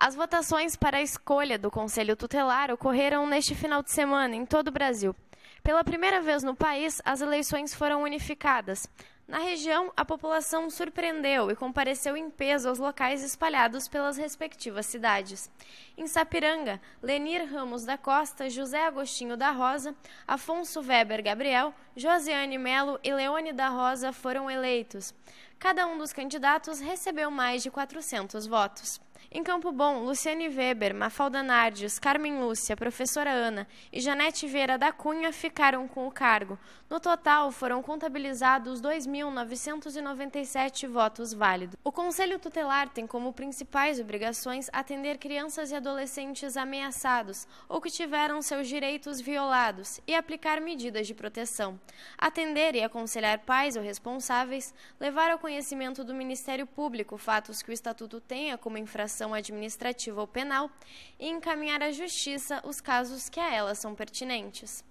As votações para a escolha do Conselho Tutelar ocorreram neste final de semana em todo o Brasil. Pela primeira vez no país, as eleições foram unificadas. Na região, a população surpreendeu e compareceu em peso aos locais espalhados pelas respectivas cidades. Em Sapiranga, Lenir Ramos da Costa, José Agostinho da Rosa, Afonso Weber Gabriel, Josiane Melo e Leone da Rosa foram eleitos. Cada um dos candidatos recebeu mais de 400 votos. Em Campo Bom, Luciane Weber, Mafalda Nardes, Carmen Lúcia, Professora Ana e Janete Vieira da Cunha ficaram com o cargo. No total, foram contabilizados 2.997 votos válidos. O Conselho Tutelar tem como principais obrigações atender crianças e adolescentes ameaçados ou que tiveram seus direitos violados e aplicar medidas de proteção. Atender e aconselhar pais ou responsáveis, levar ao conhecimento do Ministério Público fatos que o Estatuto tenha como infração ação administrativa ou penal e encaminhar à Justiça os casos que a ela são pertinentes.